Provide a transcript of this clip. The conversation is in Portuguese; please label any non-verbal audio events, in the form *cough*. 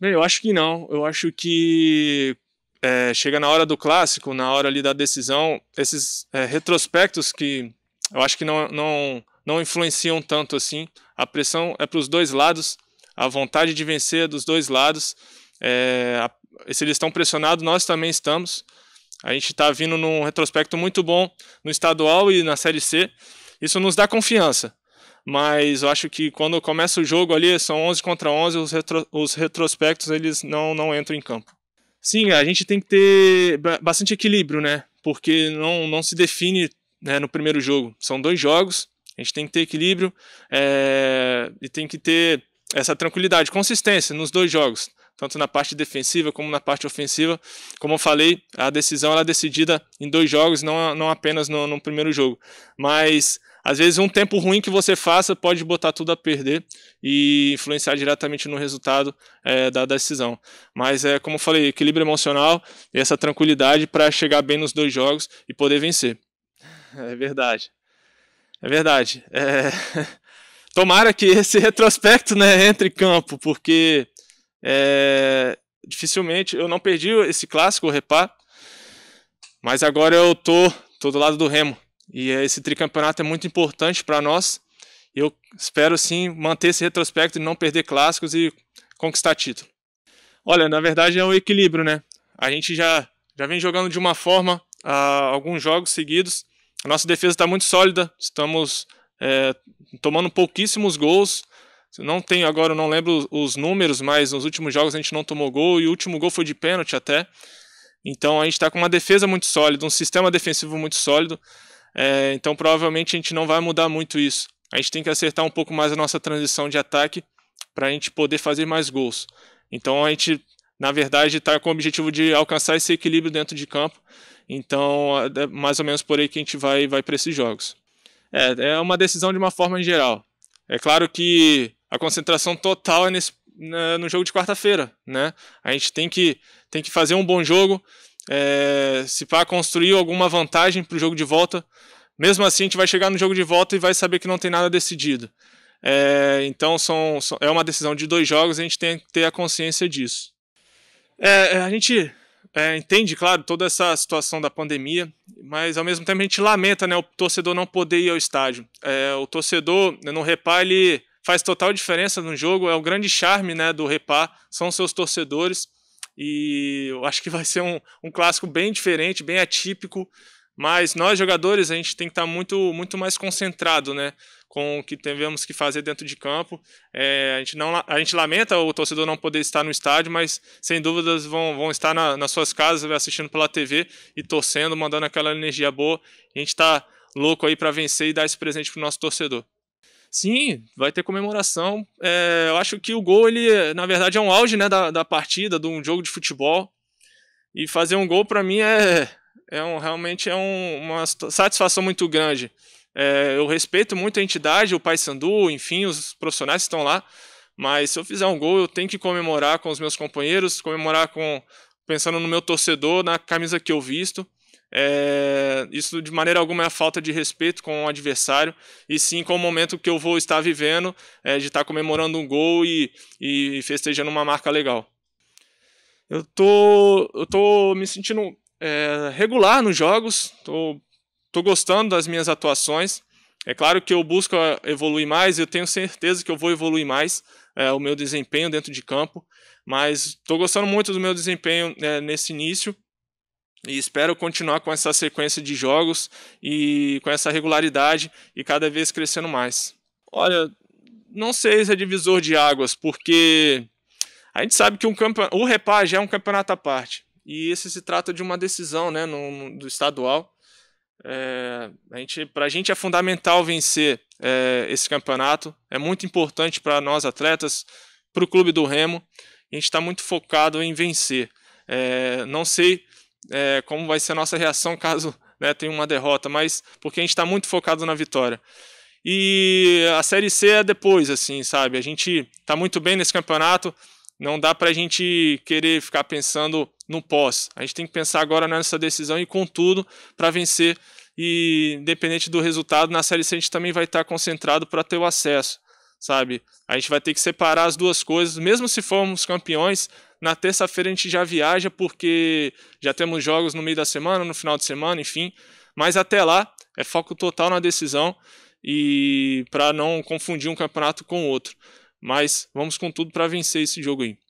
Bem, eu acho que não. Eu acho que é, chega na hora do clássico, na hora ali da decisão, esses é, retrospectos que eu acho que não, não, não influenciam tanto assim. A pressão é para os dois lados, a vontade de vencer é dos dois lados. É, a, se eles estão pressionados, nós também estamos. A gente está vindo num retrospecto muito bom no estadual e na Série C. Isso nos dá confiança mas eu acho que quando começa o jogo ali, são 11 contra 11, os, retro, os retrospectos eles não, não entram em campo. Sim, a gente tem que ter bastante equilíbrio, né? Porque não, não se define né, no primeiro jogo. São dois jogos, a gente tem que ter equilíbrio é, e tem que ter essa tranquilidade, consistência nos dois jogos, tanto na parte defensiva como na parte ofensiva. Como eu falei, a decisão ela é decidida em dois jogos, não, não apenas no, no primeiro jogo. Mas às vezes um tempo ruim que você faça pode botar tudo a perder e influenciar diretamente no resultado é, da decisão. Mas é como eu falei, equilíbrio emocional e essa tranquilidade para chegar bem nos dois jogos e poder vencer. É verdade. É verdade. É... *laughs* Tomara que esse retrospecto né, entre campo, porque é... dificilmente eu não perdi esse clássico, o Repá, mas agora eu tô, tô do lado do Remo. E esse tricampeonato é muito importante para nós. Eu espero sim manter esse retrospecto e não perder clássicos e conquistar título. Olha, na verdade é um equilíbrio, né? A gente já, já vem jogando de uma forma há ah, alguns jogos seguidos. A nossa defesa está muito sólida, estamos é, tomando pouquíssimos gols. Não tenho agora, não lembro os números, mas nos últimos jogos a gente não tomou gol e o último gol foi de pênalti até. Então a gente está com uma defesa muito sólida, um sistema defensivo muito sólido. É, então provavelmente a gente não vai mudar muito isso. A gente tem que acertar um pouco mais a nossa transição de ataque para a gente poder fazer mais gols. Então a gente, na verdade, está com o objetivo de alcançar esse equilíbrio dentro de campo. Então, é mais ou menos por aí que a gente vai, vai para esses jogos. É, é uma decisão de uma forma em geral. É claro que a concentração total é nesse, né, no jogo de quarta-feira, né? A gente tem que, tem que fazer um bom jogo, é, se pá, construir alguma vantagem para o jogo de volta. Mesmo assim, a gente vai chegar no jogo de volta e vai saber que não tem nada decidido. É, então, são, são, é uma decisão de dois jogos, a gente tem que ter a consciência disso. É, é a gente é, entende, claro, toda essa situação da pandemia, mas ao mesmo tempo a gente lamenta né, o torcedor não poder ir ao estádio. É, o torcedor, né, no Repá, ele faz total diferença no jogo, é o grande charme né, do Repá, são seus torcedores. E eu acho que vai ser um, um clássico bem diferente, bem atípico. Mas nós jogadores a gente tem que estar tá muito, muito mais concentrado, né? Com o que tivemos que fazer dentro de campo. É, a, gente não, a gente lamenta o torcedor não poder estar no estádio, mas sem dúvidas vão, vão estar na, nas suas casas assistindo pela TV e torcendo, mandando aquela energia boa. A gente está louco aí para vencer e dar esse presente para o nosso torcedor. Sim, vai ter comemoração. É, eu acho que o gol, ele, na verdade, é um auge né, da, da partida, de um jogo de futebol. E fazer um gol, para mim, é, é um, realmente é um, uma satisfação muito grande. É, eu respeito muito a entidade, o Paysandu, enfim, os profissionais que estão lá. Mas se eu fizer um gol, eu tenho que comemorar com os meus companheiros, comemorar com pensando no meu torcedor, na camisa que eu visto. É, isso de maneira alguma é a falta de respeito com o adversário e sim com o momento que eu vou estar vivendo é, de estar comemorando um gol e, e festejando uma marca legal. Eu tô, eu tô me sentindo é, regular nos jogos, tô, tô gostando das minhas atuações. É claro que eu busco é, evoluir mais, eu tenho certeza que eu vou evoluir mais é, o meu desempenho dentro de campo, mas estou gostando muito do meu desempenho é, nesse início e espero continuar com essa sequência de jogos e com essa regularidade e cada vez crescendo mais. Olha, não sei se é divisor de águas, porque a gente sabe que um campeon... o Repage é um campeonato à parte. E esse se trata de uma decisão né, no, do estadual. É, a gente, pra gente é fundamental vencer é, esse campeonato. É muito importante para nós atletas, para o clube do Remo. A gente está muito focado em vencer. É, não sei é, como vai ser a nossa reação *laughs* caso né, tenha uma derrota, mas porque a gente está muito focado na vitória. E a Série C é depois, assim, sabe? A gente está muito bem nesse campeonato, não dá para a gente querer ficar pensando no pós. A gente tem que pensar agora nessa decisão e com tudo para vencer. E independente do resultado, na Série C a gente também vai estar tá concentrado para ter o acesso sabe? A gente vai ter que separar as duas coisas, mesmo se formos campeões. Na terça-feira a gente já viaja porque já temos jogos no meio da semana, no final de semana, enfim. Mas até lá é foco total na decisão e para não confundir um campeonato com o outro. Mas vamos com tudo para vencer esse jogo aí.